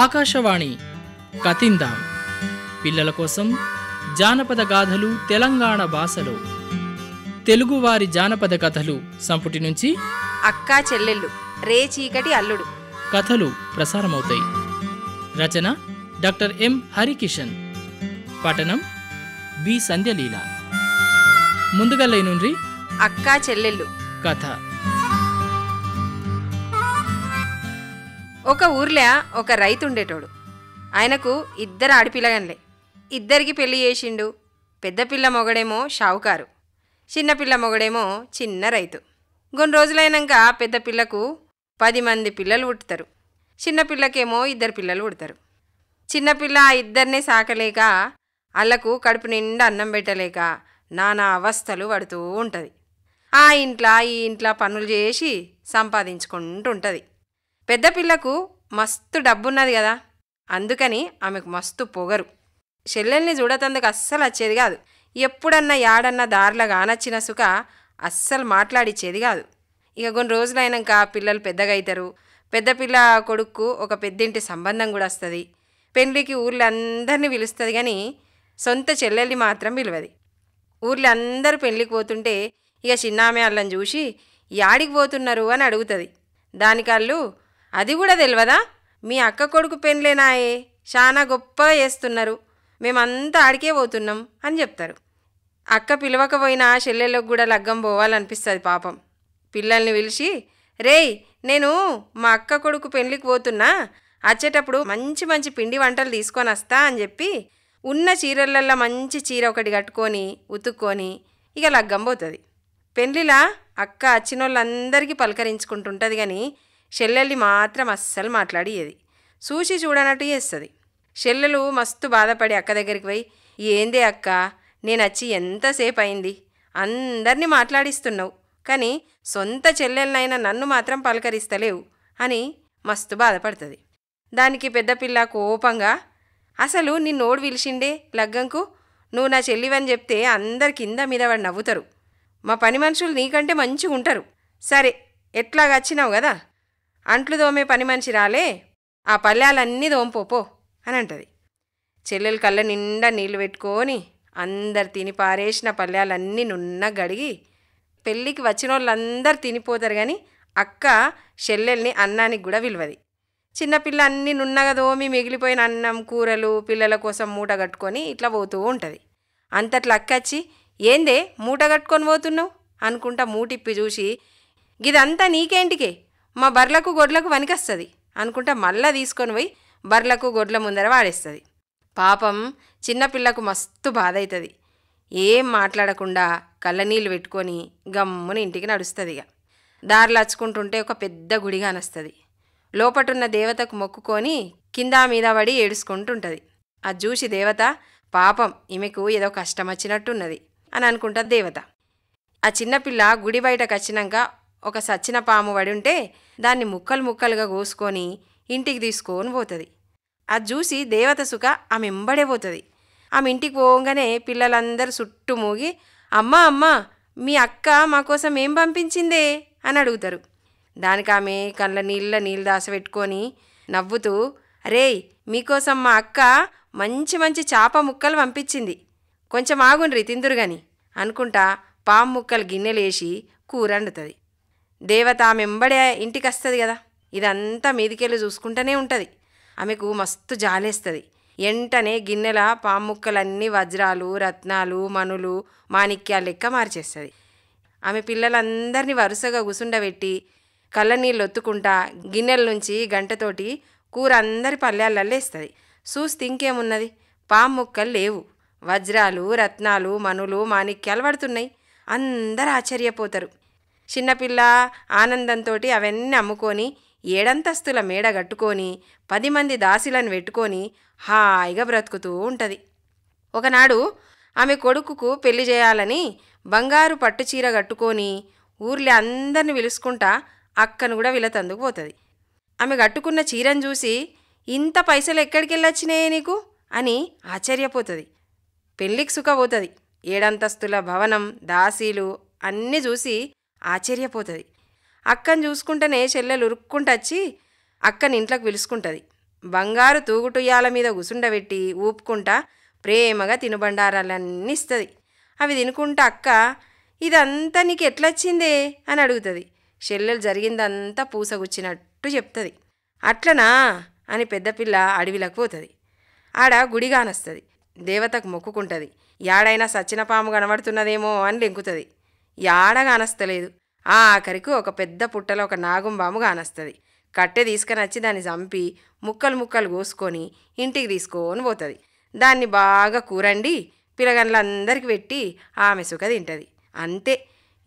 ఆకాశవాణి కతిందాం పిల్లల కోసం జానపద గాథలు తెలంగాణ భాషలో తెలుగువారి జానపద కథలు సంపుటి నుంచి అక్కా చెల్లెళ్ళు రే చీకటి అల్లుడు కథలు ప్రసారమవుతాయి రచన డాక్టర్ ఎం హరికిషన్ పఠనం బి సంధ్యలీల ముందుగా నుండి అక్కా చెల్లెళ్ళు కథ ఒక ఊర్లో ఒక రైతు ఉండేటోడు ఆయనకు ఇద్దరు ఆడపిల్లగన్లే ఇద్దరికి పెళ్లి చేసిండు పెద్ద పిల్ల మొగడేమో షావుకారు చిన్నపిల్ల మొగడేమో చిన్న రైతు కొన్ని రోజులైనాక పెద్ద పిల్లకు పది మంది పిల్లలు పుడతారు చిన్నపిల్లకేమో ఇద్దరు పిల్లలు పుడతారు చిన్నపిల్ల ఆ ఇద్దరినే సాకలేక అల్లకు కడుపు నిండా అన్నం పెట్టలేక నానా అవస్థలు పడుతూ ఉంటుంది ఆ ఇంట్లో ఈ ఇంట్లో పనులు చేసి సంపాదించుకుంటూ ఉంటుంది పెద్ద పిల్లకు మస్తు డబ్బున్నది కదా అందుకని ఆమెకు మస్తు పొగరు చెల్లెల్ని చూడతందుకు అస్సలు వచ్చేది కాదు ఎప్పుడన్నా యాడన్నా దారిలో కానొచ్చిన సుఖ అస్సలు మాట్లాడిచ్చేది కాదు ఇక కొన్ని రోజులైనాక పిల్లలు పెద్దగా అవుతారు పెద్ద పిల్ల కొడుక్కు ఒక పెద్దింటి సంబంధం కూడా వస్తుంది పెళ్ళికి ఊర్లో అందరినీ పిలుస్తుంది కానీ సొంత చెల్లెల్ని మాత్రం పిలవది ఊర్లో అందరూ పెళ్ళికి పోతుంటే ఇక చిన్నామే అల్లని చూసి యాడికి పోతున్నారు అని అడుగుతుంది దానికాళ్ళు అది కూడా తెలియదా మీ అక్క కొడుకు పెన్లేనాయే చాలా గొప్పగా చేస్తున్నారు మేమంతా ఆడికే పోతున్నాం అని చెప్తారు అక్క పిలవకపోయినా చెల్లెళ్ళకు కూడా లగ్గం పోవాలనిపిస్తుంది పాపం పిల్లల్ని పిలిచి రేయ్ నేను మా అక్క కొడుకు పెళ్లికి పోతున్నా వచ్చేటప్పుడు మంచి మంచి పిండి వంటలు తీసుకొని వస్తా అని చెప్పి ఉన్న చీరలల్లో మంచి చీర ఒకటి కట్టుకొని ఉతుక్కొని ఇక లగ్గం పోతుంది పెళ్ళిలా అక్క వచ్చిన వాళ్ళందరికీ పలకరించుకుంటుంటుంది కానీ చెల్లెల్ని మాత్రం అస్సలు మాట్లాడేది చూసి చూడనట్టు చేస్తుంది చెల్లెలు మస్తు బాధపడి అక్క దగ్గరికి పోయి ఏందే అక్క నేను వచ్చి ఎంతసేపు అయింది అందరినీ మాట్లాడిస్తున్నావు కానీ సొంత చెల్లెలనైనా నన్ను మాత్రం పలకరిస్తలేవు అని మస్తు బాధపడుతుంది దానికి పెద్దపిల్ల కోపంగా అసలు నీ నోడు పిలిచిండే లగ్గంకు నువ్వు నా చెల్లివని చెప్తే అందరి కింద మీద వాడు నవ్వుతారు మా పని మనుషులు నీకంటే మంచిగా ఉంటారు సరే ఎట్లాగచ్చినావు వచ్చినావు కదా అంట్లు దోమే పని మనిషి రాలే ఆ పల్లెలన్నీ దోంపోపో అని అంటది చెల్లెలు కళ్ళ నిండా నీళ్లు పెట్టుకొని అందరు తిని పారేసిన పల్లెలన్నీ నున్న గడిగి పెళ్ళికి వచ్చిన వాళ్ళందరు తినిపోతారు కానీ అక్క చెల్లెల్ని అన్నానికి కూడా విలువది చిన్నపిల్ల అన్నీ నున్నగా దోమి మిగిలిపోయిన అన్నం కూరలు పిల్లల కోసం మూట కట్టుకొని ఇట్లా పోతూ ఉంటుంది అంతట్లా అక్క వచ్చి ఏందే మూట కట్టుకొని పోతున్నావు అనుకుంటా మూటిప్పి చూసి ఇదంతా నీకేంటికే మా బర్లకు గొడ్లకు వనికొస్తుంది అనుకుంటా మళ్ళా తీసుకొని పోయి బర్లకు గొడ్ల ముందర వాడేస్తుంది పాపం చిన్నపిల్లకు మస్తు బాధ అవుతుంది ఏం మాట్లాడకుండా కళ్ళనీళ్ళు పెట్టుకొని గమ్మున ఇంటికి నడుస్తుంది ఇక దారిలచ్చుకుంటుంటే ఒక పెద్ద గుడి కానొస్తుంది లోపటున్న దేవతకు మొక్కుకొని కింద మీద పడి ఏడుచుకుంటుంటుంది అది చూసి దేవత పాపం ఈమెకు ఏదో కష్టం వచ్చినట్టున్నది అని అనుకుంటుంది దేవత ఆ చిన్నపిల్ల గుడి బయటకు వచ్చినాక ఒక సచ్చిన పాము పడి ఉంటే దాన్ని ముక్కలు ముక్కలుగా కోసుకొని ఇంటికి తీసుకొని పోతుంది అది చూసి దేవత సుఖ ఆమె ఎంబడే పోతుంది ఆమె ఇంటికి పోగానే పిల్లలందరూ చుట్టూ మూగి అమ్మ అమ్మ మీ అక్క మా ఏం పంపించిందే అని అడుగుతారు దానికి ఆమె కళ్ళ నీళ్ళ నీళ్ళు దాసపెట్టుకొని నవ్వుతూ అరే మీకోసం మా అక్క మంచి మంచి చేప ముక్కలు పంపించింది కొంచెం ఆగుండ్రి తిందురు అనుకుంటా పాము ముక్కలు గిన్నెలేసి కూర వండుతుంది దేవత ఆమె వెంబడే ఇంటికి వస్తుంది కదా ఇదంతా మీదికెళ్ళి చూసుకుంటూనే ఉంటుంది ఆమెకు మస్తు జాలేస్తుంది ఎంటనే గిన్నెల పాముక్కలన్నీ వజ్రాలు రత్నాలు మనులు మాణిక్యాలు లెక్క మార్చేస్తుంది ఆమె పిల్లలందరినీ వరుసగా గుసుండబెట్టి కళ్ళ నీళ్ళు ఒత్తుకుంటా గిన్నెల నుంచి గంటతోటి కూర అందరి పల్లెళ్ళల్లేస్తుంది చూస్తే ఇంకేమున్నది పాము ముక్కలు లేవు వజ్రాలు రత్నాలు మనులు మాణిక్యాలు పడుతున్నాయి అందరు ఆశ్చర్యపోతారు చిన్నపిల్ల ఆనందంతో అవన్నీ అమ్ముకొని ఏడంతస్తుల మేడ కట్టుకొని పది మంది దాసిలను పెట్టుకొని హాయిగా బ్రతుకుతూ ఉంటుంది ఒకనాడు ఆమె కొడుకుకు పెళ్లి చేయాలని బంగారు పట్టుచీర కట్టుకొని ఊర్లో అందరిని పిలుచుకుంటా అక్కను కూడా వీళ్ళతందుకు పోతుంది ఆమె కట్టుకున్న చీరను చూసి ఇంత పైసలు ఎక్కడికి వెళ్ళొచ్చినాయే నీకు అని ఆశ్చర్యపోతుంది పెళ్ళికి సుఖపోతుంది ఏడంతస్తుల భవనం దాసీలు అన్నీ చూసి ఆశ్చర్యపోతుంది అక్కను చూసుకుంటేనే చెల్లెలు వచ్చి అక్కని ఇంట్లోకి పిలుసుకుంటుంది బంగారు తూగుటుయ్యాల మీద గుసుండబెట్టి ఊపుకుంటా ప్రేమగా తినుబండారాలన్నీ ఇస్తుంది అవి తినుకుంటా అక్క ఇదంతా నీకు ఎట్లొచ్చిందే అని అడుగుతుంది చెల్లెలు జరిగిందంతా పూసగుచ్చినట్టు చెప్తుంది అట్లనా అని పెద్దపిల్ల అడవిలకు పోతుంది ఆడ గుడి కానొస్తుంది దేవతకు మొక్కుకుంటుంది యాడైనా సచ్చిన పాము కనబడుతున్నదేమో అని లెంకుతుంది యాడ ఆ ఆఖరికి ఒక పెద్ద పుట్టలో ఒక నాగుంబాము కానస్తుంది కట్టె తీసుకొని వచ్చి దాన్ని చంపి ముక్కలు ముక్కలు కోసుకొని ఇంటికి తీసుకొని పోతుంది దాన్ని బాగా కూరండి పిల్లగండ్లందరికి పెట్టి ఆమె సుఖ తింటుంది అంతే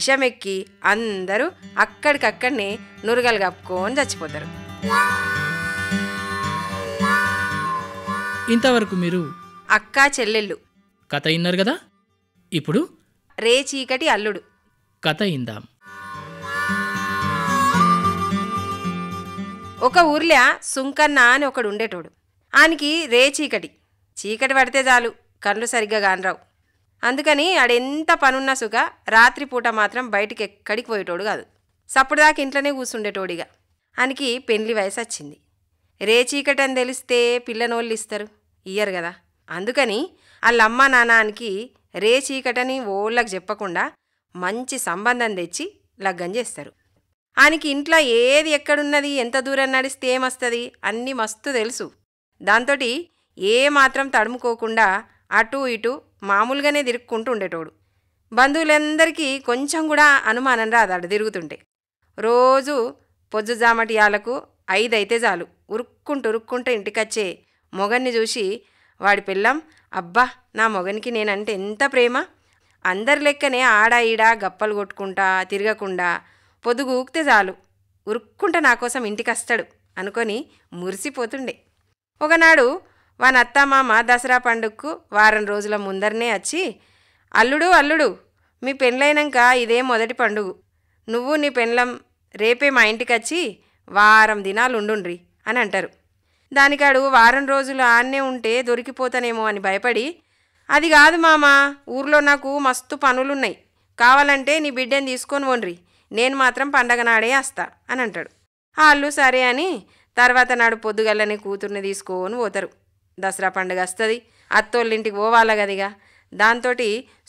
ఇషమెక్కి అందరూ అక్కడికక్కడనే నురగలు కప్పుకొని చచ్చిపోతారు ఇంతవరకు మీరు అక్కా చెల్లెళ్ళు కథ విన్నారు కదా ఇప్పుడు రేచీకటి అల్లుడు కథ ఇందాం ఒక ఊర్లో సుంకన్న అని ఒకడు ఉండేటోడు ఆనికి రే చీకటి చీకటి పడితే చాలు కళ్ళు సరిగ్గా గానరావు అందుకని ఆడెంత పనున్నా సుఖ రాత్రిపూట మాత్రం బయటికి ఎక్కడికి పోయేటోడు కాదు సప్పుడుదాకా ఇంట్లోనే కూర్చుండేటోడిగా ఆయనకి పెండ్లి వయసు వచ్చింది రే చీకటి అని తెలిస్తే పిల్లనోళ్ళు ఇస్తారు ఇయ్యరు కదా అందుకని వాళ్ళమ్మ నానానికి రే చీకటని ఓళ్ళకి చెప్పకుండా మంచి సంబంధం తెచ్చి లగ్గం చేస్తారు ఆయనకి ఇంట్లో ఏది ఎక్కడున్నది ఎంత దూరం నడిస్తే ఏమొస్తుంది అన్నీ మస్తు తెలుసు దాంతో ఏ మాత్రం తడుముకోకుండా అటు ఇటు మామూలుగానే తిరుక్కుంటూ ఉండేటోడు బంధువులందరికీ కొంచెం కూడా అనుమానం రాదాడు తిరుగుతుంటే రోజు పొద్దు జామటియాలకు ఐదైతే చాలు ఉరుక్కుంటూ ఉరుక్కుంటూ ఇంటికొచ్చే మొగన్ని చూసి వాడి పిల్లం అబ్బా నా మొగనికి నేనంటే ఎంత ప్రేమ అందరి లెక్కనే ఆడా ఈడా గప్పలు కొట్టుకుంటా తిరగకుండా పొదుగు ఊకితే చాలు ఉరుక్కుంట నా కోసం ఇంటికి వస్తాడు అనుకొని మురిసిపోతుండే ఒకనాడు వాని అత్తమామ దసరా పండుగకు వారం రోజుల ముందరనే వచ్చి అల్లుడు అల్లుడు మీ పెళ్ళైనాక ఇదే మొదటి పండుగ నువ్వు నీ పెండ్లం రేపే మా ఇంటికి వచ్చి వారం దినాలు ఉండుండ్రి అని అంటారు దానికాడు వారం రోజులు ఆన్నే ఉంటే దొరికిపోతానేమో అని భయపడి అది కాదు మామ ఊర్లో నాకు మస్తు పనులున్నాయి కావాలంటే నీ బిడ్డని తీసుకొని వండ్రి నేను మాత్రం పండగ నాడే వస్తా అని అంటాడు వాళ్ళు సరే అని తర్వాత నాడు పొద్దుగల్లని కూతుర్ని తీసుకొని పోతారు దసరా పండుగ వస్తుంది అత్తోళ్ళింటికి పోవాల కదిగా దాంతో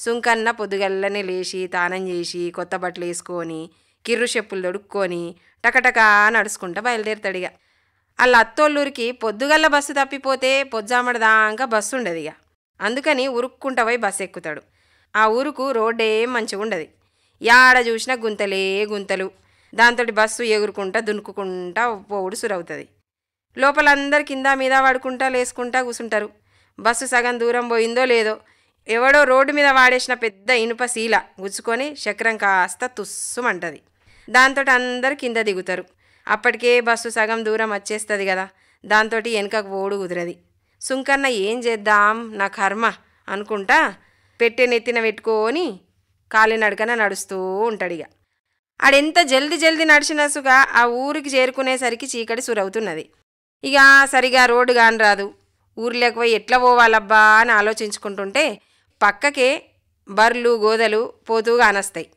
సుంకన్న పొద్దుగల్లని లేచి తానం చేసి కొత్త బట్టలు వేసుకొని కిర్రు చెప్పులు దొడుక్కొని టకటకా నడుచుకుంటా బయలుదేరుతాడు ఇక వాళ్ళ అత్తోళ్ళూరికి పొద్దుగల్ల బస్సు తప్పిపోతే పొద్జామడ దాకా బస్సు ఉండదు ఇక అందుకని ఉరుక్కుంటా పోయి బస్సు ఎక్కుతాడు ఆ ఊరుకు రోడ్డే మంచిగా ఉండదు యాడ చూసినా గుంతలే గుంతలు దాంతో బస్సు ఎగురుకుంటా దునుకుంటా పోవుడు సురవుతుంది లోపలందరు కింద మీద పడుకుంటా లేసుకుంటా కూసుంటారు బస్సు సగం దూరం పోయిందో లేదో ఎవడో రోడ్డు మీద వాడేసిన పెద్ద ఇనుప శీల గుచ్చుకొని చక్రం కాస్త తుస్సుమంటది దాంతో అందరు కింద దిగుతారు అప్పటికే బస్సు సగం దూరం వచ్చేస్తుంది కదా దాంతో వెనుకకు పోడు కుదరది సుంకన్న ఏం చేద్దాం నా కర్మ అనుకుంటా పెట్టే నెత్తిన పెట్టుకొని కాలినడకన నడుస్తూ ఉంటాడు ఇక ఆడెంత జల్ది జల్ది నడిచినసుగా ఆ ఊరికి చేరుకునేసరికి చీకటి సురవుతున్నది ఇక సరిగా రోడ్డు కాని రాదు ఊర్లోకి పోయి ఎట్లా పోవాలబ్బా అని ఆలోచించుకుంటుంటే పక్కకే బర్లు గోదలు పోతూ కానస్తాయి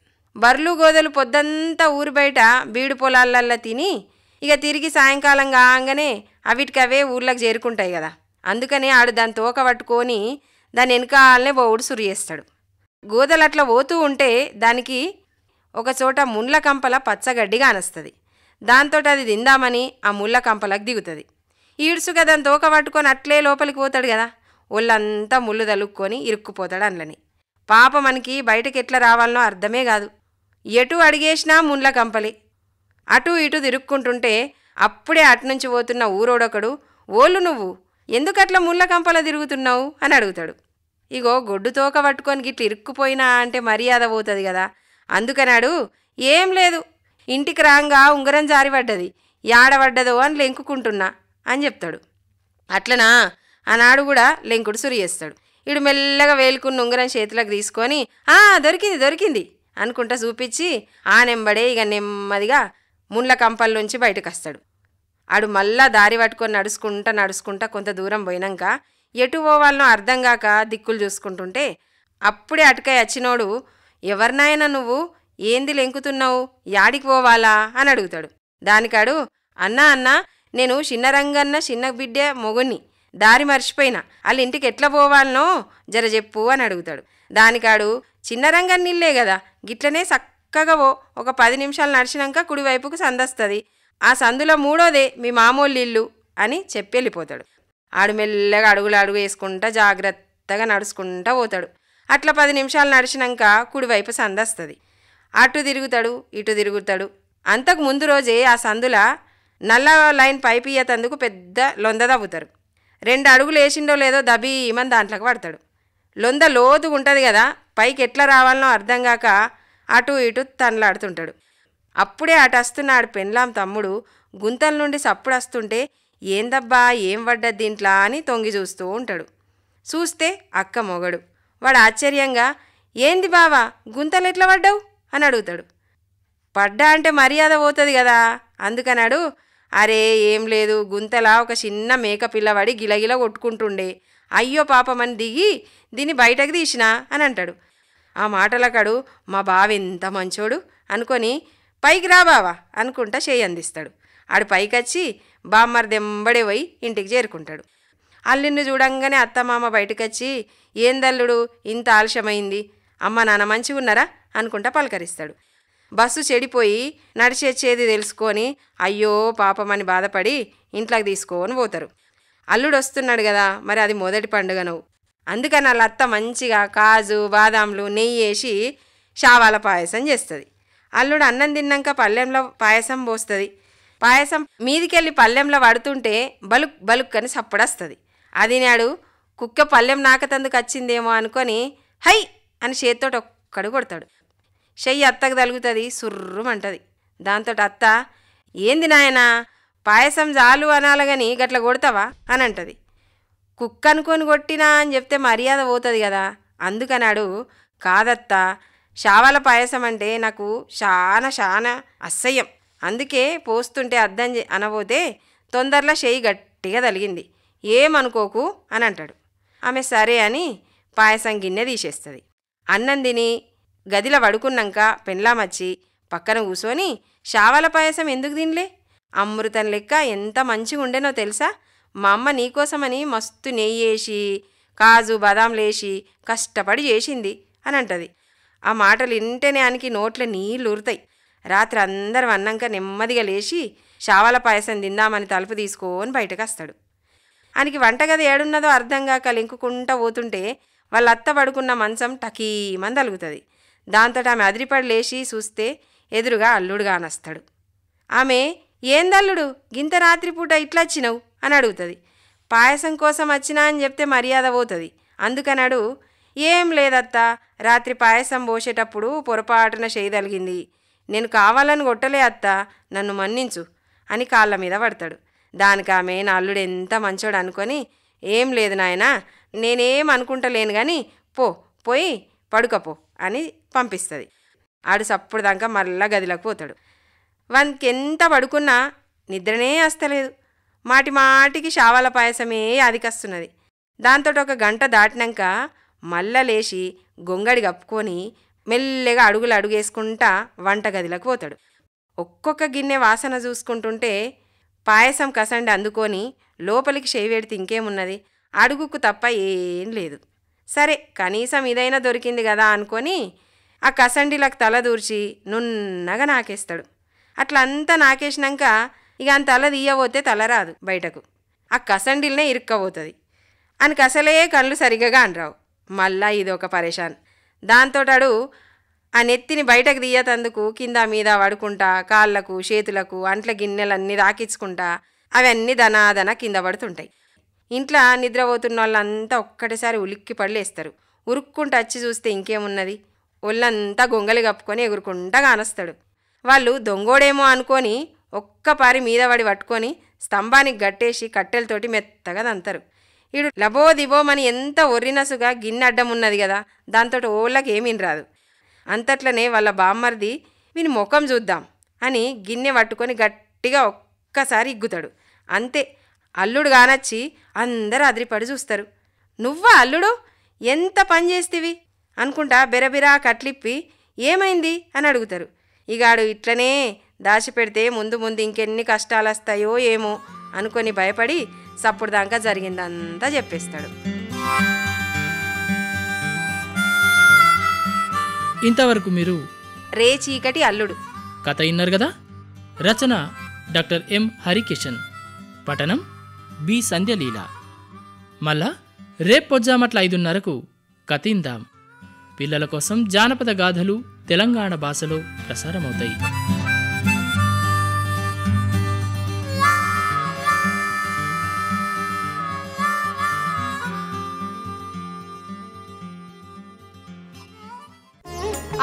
బర్లు గోదలు పొద్దంతా ఊరి బయట బీడు పొలాలల్లో తిని ఇక తిరిగి సాయంకాలం కాగానే అవిటికవే ఊర్లకు చేరుకుంటాయి కదా అందుకని ఆడు దాని తోక పట్టుకొని దాని వెనకాలనే ఓడు సురియేస్తాడు గోదలు అట్లా పోతూ ఉంటే దానికి ఒక చోట ముళ్ళ కంపల పచ్చగడ్డి కానొస్తుంది దాంతో అది తిందామని ఆ ముళ్ళ కంపలకు దిగుతుంది ఈడుసుగా దాని తోక పట్టుకొని అట్లే లోపలికి పోతాడు కదా ఒళ్ళంతా ముళ్ళు తలుక్కొని ఇరుక్కుపోతాడు అందులోని పాప మనకి బయటకు ఎట్లా రావాలనో అర్థమే కాదు ఎటు అడిగేసినా ముళ్ళ కంపలి అటు ఇటు తిరుక్కుంటుంటే అప్పుడే అటునుంచి పోతున్న ఊరోడొకడు ఓళ్ళు నువ్వు ఎందుకట్లా ముళ్ళ కంపలా తిరుగుతున్నావు అని అడుగుతాడు ఇగో గొడ్డు తోక పట్టుకొని గిట్ల ఇరుక్కుపోయినా అంటే మర్యాద పోతుంది కదా అందుకనాడు ఏం లేదు ఇంటికి రాంగా ఉంగరం జారిపడ్డది ఏడబడ్డదో అని లెంకుకుంటున్నా అని చెప్తాడు అట్లనా ఆనాడు కూడా లెంకుడు సురియేస్తాడు ఇడు మెల్లగా వేలుకున్న ఉంగరం చేతిలోకి తీసుకొని ఆ దొరికింది దొరికింది అనుకుంటా చూపించి ఆ నెంబడే ఇక నెమ్మదిగా ముళ్ళ కంపల్లోంచి బయటకు వస్తాడు ఆడు మళ్ళా దారి పట్టుకొని నడుచుకుంటా నడుచుకుంటా కొంత దూరం పోయినాక ఎటు పోవాలనో అర్థం కాక దిక్కులు చూసుకుంటుంటే అప్పుడే అటుకై వచ్చినోడు ఎవరినైనా నువ్వు ఏంది లెంకుతున్నావు యాడికి పోవాలా అని అడుగుతాడు దానికాడు అన్నా అన్నా నేను చిన్న రంగన్న చిన్న బిడ్డే మొగుని దారి మర్చిపోయినా వాళ్ళ ఇంటికి ఎట్లా పోవాలనో జర చెప్పు అని అడుగుతాడు దానికాడు చిన్న రంగన్న ఇల్లే కదా గిట్లనే చక్కగా ఓ ఒక పది నిమిషాలు నడిచినాక కుడివైపుకు సందస్తుంది ఆ సందులో మూడోదే మీ మామూలు ఇల్లు అని చెప్పి వెళ్ళిపోతాడు ఆడు మెల్లగా అడుగులు అడుగు వేసుకుంటా జాగ్రత్తగా నడుచుకుంటా పోతాడు అట్లా పది నిమిషాలు నడిచినాక కుడివైపు సందస్తుంది అటు తిరుగుతాడు ఇటు తిరుగుతాడు అంతకు ముందు రోజే ఆ సందుల నల్ల లైన్ పైపు పెద్ద లొంద దవ్వుతారు రెండు అడుగులు వేసిండో లేదో దబీమని దాంట్లోకి పడతాడు లొంద లోతుగా ఉంటుంది కదా పైకి ఎట్లా రావాలనో అర్థం కాక అటు ఇటు తనలాడుతుంటాడు అప్పుడే అటస్తున్నాడు పెన్లాం తమ్ముడు గుంతల నుండి సప్పుడస్తుంటే ఏందబ్బా ఏం పడ్డది దీంట్లా అని తొంగి చూస్తూ ఉంటాడు చూస్తే అక్క మొగడు వాడు ఆశ్చర్యంగా ఏంది బావా గుంతలు ఎట్లా పడ్డావు అని అడుగుతాడు పడ్డా అంటే మర్యాద పోతుంది కదా అందుకన్నాడు అరే ఏం లేదు గుంతలా ఒక చిన్న మేక పిల్లవాడి గిలగిల కొట్టుకుంటుండే అయ్యో పాపమని దిగి దీన్ని బయటకు తీసిన అని అంటాడు ఆ మాటలకడు మా బావ ఎంత మంచోడు అనుకొని పైకి రా బావా అనుకుంటా చేయి అందిస్తాడు ఆడు పైకొచ్చి దెంబడే పోయి ఇంటికి చేరుకుంటాడు అల్లుడిని చూడంగానే అత్తమామ బయటకొచ్చి ఏందల్లుడు ఇంత ఆలస్యమైంది అమ్మ నాన్న మంచిగా ఉన్నారా అనుకుంటా పలకరిస్తాడు బస్సు చెడిపోయి నడిచేచ్చేది తెలుసుకొని అయ్యో పాపమని బాధపడి ఇంట్లోకి తీసుకోని పోతారు అల్లుడు వస్తున్నాడు కదా మరి అది మొదటి పండుగ నువ్వు అందుకని వాళ్ళ అత్త మంచిగా కాజు బాదాంలు నెయ్యి వేసి షావాల పాయసం చేస్తుంది అల్లుడు అన్నం తిన్నాక పళ్ళెంలో పాయసం పోస్తుంది పాయసం మీదికెళ్ళి పళ్ళెంలో పడుతుంటే బలుక్ బలుక్ అని సప్పుడొస్తుంది అది నాడు కుక్క పళ్ళెం నాకతందుకు వచ్చిందేమో అనుకొని హై అని చేత్తోటి ఒక్కడు కొడతాడు చెయ్యి అత్తకు తలుగుతుంది సుర్రుమంటది దాంతో అత్త ఏంది నాయనా పాయసం జాలు అనాలగని గట్ల కొడతావా అని అంటది కుక్క అనుకొని కొట్టినా అని చెప్తే మర్యాద పోతుంది కదా అందుకన్నాడు కాదత్తా శావల పాయసం అంటే నాకు చాలా చాలా అసహ్యం అందుకే పోస్తుంటే అర్థం అనబోతే తొందరలో చేయి గట్టిగా తలిగింది ఏమనుకోకు అని అంటాడు ఆమె సరే అని పాయసం గిన్నె తీసేస్తుంది అన్నం తిని గదిలో పడుకున్నాక పెండ్లామచ్చి పక్కన కూసోని షావల పాయసం ఎందుకు తినలే అమృతం లెక్క ఎంత మంచిగా ఉండేనో తెలుసా మా అమ్మ నీకోసమని మస్తు నెయ్యి వేసి కాజు వేసి కష్టపడి చేసింది అని అంటది ఆ మాటలు ఇంటనే ఆనికి నోట్ల నీళ్ళు ఊరుతాయి రాత్రి అందరం అన్నాక నెమ్మదిగా లేచి శావాల పాయసం తిందామని తలుపు తీసుకొని బయటకు వస్తాడు ఆయనకి వంటగది ఏడున్నదో అర్థం కాక లింకుకుంటా పోతుంటే వాళ్ళ అత్త పడుకున్న మంచం టకీమని తలుగుతుంది దాంతో ఆమె అదిరిపడి లేచి చూస్తే ఎదురుగా అల్లుడుగా వస్తాడు ఆమె ఏందల్లుడు గింత రాత్రిపూట ఇట్లా వచ్చినావు అని అడుగుతుంది పాయసం కోసం వచ్చినా అని చెప్తే మర్యాద పోతుంది అందుకనడు ఏం లేదత్తా రాత్రి పాయసం పోసేటప్పుడు పొరపాటున చేయదలిగింది నేను కావాలని కొట్టలే అత్త నన్ను మన్నించు అని కాళ్ళ మీద పడతాడు దానికి ఆమె అల్లుడు ఎంత మంచోడు అనుకొని ఏం లేదు నాయన నేనేం అనుకుంటలేను కానీ పో పోయి పడుకపో అని పంపిస్తుంది ఆడు సప్పుడు దాకా మళ్ళా గదిలోకి పోతాడు వానికెంత పడుకున్నా నిద్రనే వస్తలేదు మాటి మాటికి షావాల పాయసమే అధికస్తున్నది దాంతో ఒక గంట దాటినాక మల్లలేసి లేచి గొంగడి కప్పుకొని మెల్లగా అడుగులు అడుగేసుకుంటా వంటగదిలోకి పోతాడు ఒక్కొక్క గిన్నె వాసన చూసుకుంటుంటే పాయసం కసండి అందుకొని లోపలికి చేవేడితే ఇంకేమున్నది అడుగుకు తప్ప ఏం లేదు సరే కనీసం ఇదైనా దొరికింది కదా అనుకొని ఆ కసండిలకు తల నున్నగా నాకేస్తాడు అట్లా అంతా నాకేసినాక ఇక అంత తల తీయబోతే తల రాదు బయటకు ఆ కసండిల్నే ఇరుక్కబోతుంది అని కసలే కళ్ళు సరిగ్గా కానరావు మళ్ళా ఇది ఒక పరేషాన్ దాంతోటాడు ఆ నెత్తిని బయటకు తీయతందుకు కింద మీద పడుకుంటా కాళ్ళకు చేతులకు అంట్ల గిన్నెలన్నీ రాకించుకుంటా అవన్నీ దనాదన కింద పడుతుంటాయి ఇంట్లో నిద్రపోతున్న వాళ్ళంతా ఒక్కటేసారి ఉలిక్కి పడలేస్తారు ఉరుక్కుంటూ వచ్చి చూస్తే ఇంకేమున్నది ఒళ్ళంతా గొంగలి కప్పుకొని ఎగురుకుంటా కానొస్తాడు వాళ్ళు దొంగోడేమో అనుకొని ఒక్కపారి మీద పడి పట్టుకొని స్తంభానికి గట్టేసి కట్టెలతోటి మెత్తగా దంతారు ఈడు లబో దిబోమని ఎంత ఒర్రినసుగా గిన్నె అడ్డం ఉన్నది కదా దాంతో ఓళ్ళకి ఏమీ రాదు అంతట్లనే వాళ్ళ బామ్మర్ది విని ముఖం చూద్దాం అని గిన్నె పట్టుకొని గట్టిగా ఒక్కసారి ఇగ్గుతాడు అంతే అల్లుడు కానొచ్చి అందరూ అదిరిపడి చూస్తారు నువ్వా అల్లుడు ఎంత పని చేస్తేవి అనుకుంటా బెరబిరా కట్లిప్పి ఏమైంది అని అడుగుతారు ఇగాడు ఇట్లనే దాచిపెడితే ముందు ముందు ఇంకెన్ని కష్టాలు వస్తాయో ఏమో అనుకొని భయపడి సప్పుడు దాకా జరిగిందంతా చెప్పేస్తాడు ఇంతవరకు మీరు రే చీకటి అల్లుడు కథ ఇన్నారు కదా రచన డాక్టర్ ఎం హరికిషన్ పఠనం బి సంధ్యలీల మళ్ళా రేపు పొజ్జామట్ల ఐదున్నరకు కథిందాం పిల్లల కోసం జానపద గాథలు తెలంగాణ భాషలో ప్రసారమవుతాయి